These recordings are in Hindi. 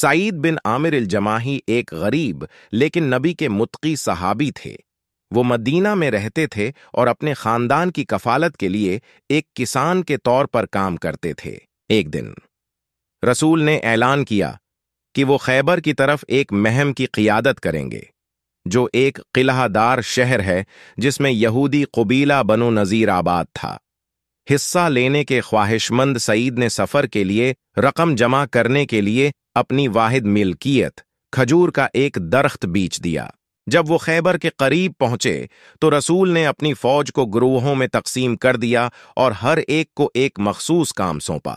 सईद बिन आमिर जमाही एक गरीब लेकिन नबी के मुतकी सहाबी थे वो मदीना में रहते थे और अपने खानदान की कफालत के लिए एक किसान के तौर पर काम करते थे एक दिन रसूल ने ऐलान किया कि वो खैबर की तरफ एक महम की क़ियादत करेंगे जो एक किलादार शहर है जिसमें यहूदी कबीला बनो नज़ीर आबाद था हिस्सा लेने के ख्वाहिशमंद सईद ने सफ़र के लिए रकम जमा करने के लिए अपनी वाहिद मिल्कियत खजूर का एक दरख्त बीच दिया जब वो खैबर के करीब पहुंचे तो रसूल ने अपनी फौज को ग्रोहों में तकसीम कर दिया और हर एक को एक मखसूस काम सौंपा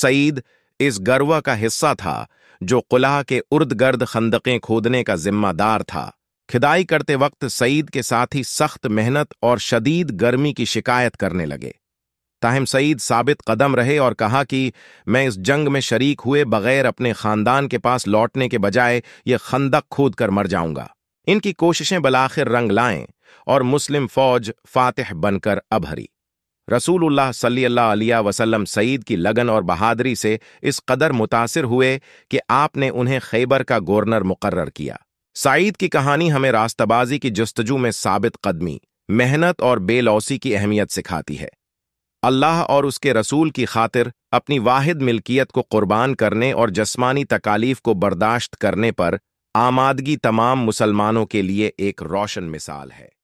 सईद इस गरवा का हिस्सा था जो कुलाह के उर्द गर्द खंदकें खोदने का जिम्मेदार था खिदाई करते वक्त सईद के साथ ही सख्त मेहनत और शदीद गर्मी की शिकायत करने लगे ताहिम सईद साबित कदम रहे और कहा कि मैं इस जंग में शरीक हुए बगैर अपने खानदान के पास लौटने के बजाय ये खंदक खोद कर मर जाऊंगा इनकी कोशिशें बलाखिर रंग लाएं और मुस्लिम फौज फातह बनकर अभरी रसूलुल्लाह सल्लल्लाहु अलैहि वसल्लम सईद की लगन और बहादरी से इस कदर मुतासर हुए कि आपने उन्हें खैबर का गवर्नर मुकर्र किया सईद की कहानी हमें रास्ताबाजी की जस्तजू में साबित कदमी मेहनत और बेलौसी की अहमियत सिखाती है अल्लाह और उसके रसूल की खातिर अपनी वाहिद मिल्कियत को कुर्बान करने और जस्मानी तकालीफ को बर्दाश्त करने पर आमादगी तमाम मुसलमानों के लिए एक रोशन मिसाल है